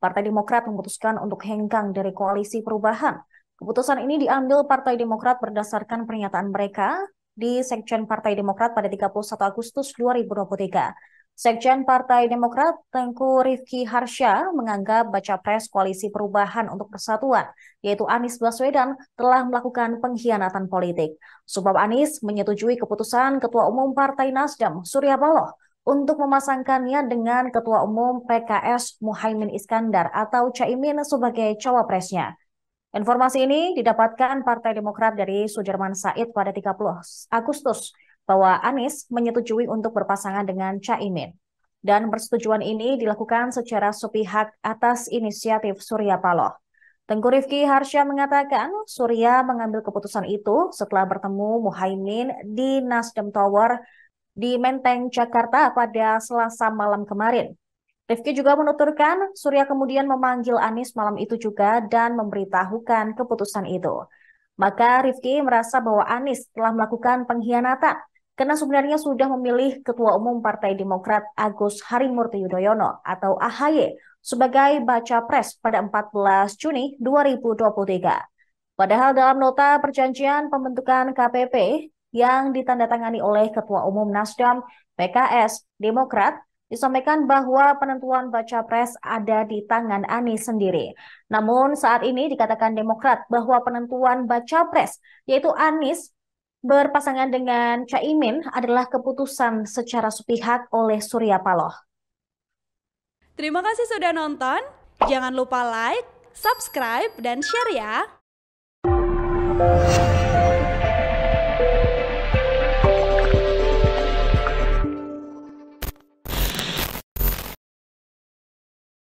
Partai Demokrat memutuskan untuk hengkang dari koalisi perubahan. Keputusan ini diambil Partai Demokrat berdasarkan pernyataan mereka di Sekjen Partai Demokrat pada 31 Agustus 2023. Sekjen Partai Demokrat Tengku Rifki Harsha, menganggap baca pres Koalisi Perubahan untuk Persatuan, yaitu Anies Baswedan, telah melakukan pengkhianatan politik. Sebab Anies menyetujui keputusan Ketua Umum Partai Nasdem, Surya Paloh, untuk memasangkannya dengan Ketua Umum PKS Muhaimin Iskandar atau Caimin sebagai cawapresnya. Informasi ini didapatkan Partai Demokrat dari Sudirman Said pada 30 Agustus bahwa Anies menyetujui untuk berpasangan dengan Caimin. Dan persetujuan ini dilakukan secara sepihak atas inisiatif Surya Paloh. Tengku Rifki Harsya mengatakan Surya mengambil keputusan itu setelah bertemu Muhaimin di Nasdem Tower di Menteng, Jakarta pada Selasa malam kemarin. Rifki juga menuturkan, Surya kemudian memanggil Anies malam itu juga dan memberitahukan keputusan itu. Maka Rifki merasa bahwa Anies telah melakukan pengkhianatan karena sebenarnya sudah memilih Ketua Umum Partai Demokrat Agus Harimurti Yudhoyono atau AHY sebagai baca pres pada 14 Juni 2023. Padahal dalam nota perjanjian pembentukan KPP, yang ditandatangani oleh Ketua Umum Nasdem, PKS, Demokrat, disampaikan bahwa penentuan baca pres ada di tangan Anies sendiri. Namun saat ini dikatakan Demokrat bahwa penentuan baca pres yaitu Anies berpasangan dengan Caimin adalah keputusan secara sepihak oleh Surya Paloh. Terima kasih sudah nonton. Jangan lupa like, subscribe, dan share ya.